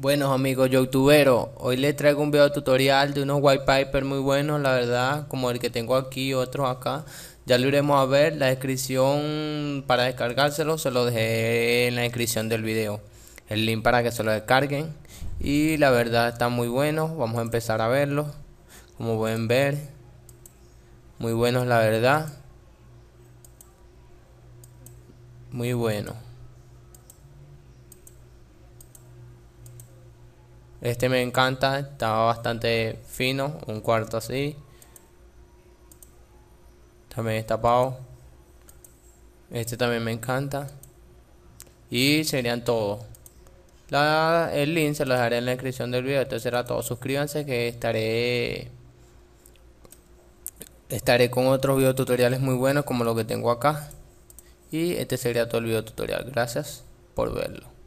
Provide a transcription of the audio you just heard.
Buenos amigos youtuberos, hoy les traigo un video tutorial de unos white muy buenos, la verdad, como el que tengo aquí y otros acá. Ya lo iremos a ver, la descripción para descargárselo se lo dejé en la descripción del video. El link para que se lo descarguen. Y la verdad está muy buenos, vamos a empezar a verlo Como pueden ver, muy buenos la verdad. Muy buenos. Este me encanta, estaba bastante fino, un cuarto así. También pago Este también me encanta. Y serían todos. el link se lo dejaré en la descripción del video. Esto será todo. Suscríbanse que estaré... Estaré con otros video tutoriales muy buenos como lo que tengo acá. Y este sería todo el video tutorial. Gracias por verlo.